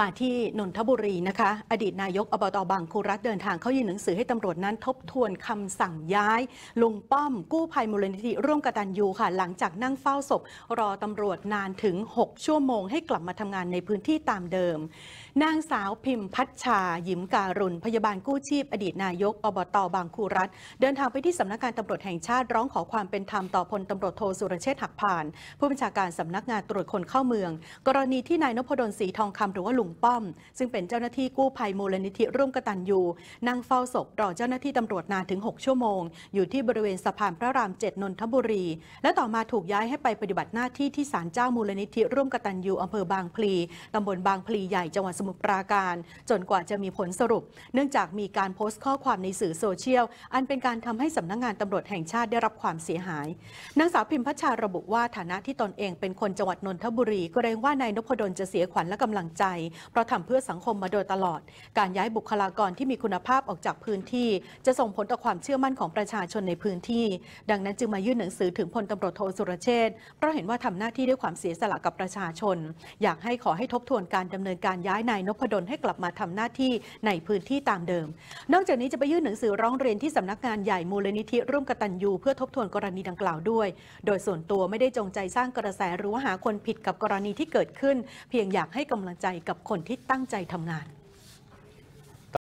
มาที่นนทบุรีนะคะอดีตนายกอบตบางคูรัฐเดินทางเข้ายื่นหนังสือให้ตำรวจนั้นทบทวนคำสั่งย้ายลุงป้อม กู้ภัยมูลนิธิ ร่วมกตัญญูค่ะ หลังจากนั่งเฝ้าศพ รอตำรวจนานถึง 6 ชั่วโมงให้กลับมาทำงานในพื้นที่ตามเดิม นางสาวพิมพัชชายิมการุณพยาบาลกู้ชีพ อดีตนายก อบตบางคูรัฐเดินทางไปที่สำนักงานตำรวจแห่งชาติร้องขอความเป็นธรรมต่อพลตำรวจโทสุรเชษฐ์หักผ่านผู้บัญชาการสำนักงานตรวจคนเข้าเมือง กรณีที่นายนพดลสีทองคำหรือว่าลุงป้อม ซึ่งเป็นเจ้าหน้าที่กู้ภัยมูลนิธิ ร่วมกตัญญูนั่งเฝ้าศพรอเจ้าหน้าที่ตำรวจนานถึง 6 ชั่วโมง อยู่ที่บริเวณสะพานพระรามเจ็ดนนทบุรี และต่อมาถูกย้ายให้ไปปฏิบัติหน้าที่ที่ศาลเจ้ามูลนิธิ ร่วมกตัญญูอำเภอบางพลี ตำบลบางพลีใหญ่จังหวัดสมุทรปราการ จนกว่าจะมีผลสรุป เนื่องจากมีการโพสต์ข้อความในสื่อโซเชียลอันเป็นการทำให้สำนักงงานตำรวจแห่งชาติได้รับความเสียหายนางสาวพิมพ์พัชาระบุว่าฐานะที่ตนเอง เป็นคนจังหวัดนนทบุรีเกรงว่านายนพดลจะเสียขวัญและกำลังใจเพราะทำเพื่อสังคมมาโดยตลอด การย้ายบุคลากรที่มีคุณภาพออกจากพื้นที่ จะส่งผลต่อความเชื่อมั่นของประชาชนในพื้นที่ ดังนั้นจึงมายื่นหนังสือถึงพลตำรวจโทสุรเชษเพราะเห็นว่าทำหน้าที่ด้วยความเสียสละกับประชาชนอยากให้ขอให้ทบทวนการดำเนินการย้ายนายนพดลให้กลับมาทำหน้าที่ในพื้นที่ตามเดิมนอกจากนี้จะไปยื่นหนังสือร้องเรียนที่สำนักงานใหญ่มูลนิธิร่วมกตัญญูเพื่อทบทวนกรณีดังกล่าวด้วย โดยส่วนตัวไม่ได้จงใจสร้างกระแสหรือว่าหาคนผิดกับกรณีที่เกิดขึ้น เพียงอยากให้กำลังใจกับคนที่ตั้งใจทำงาน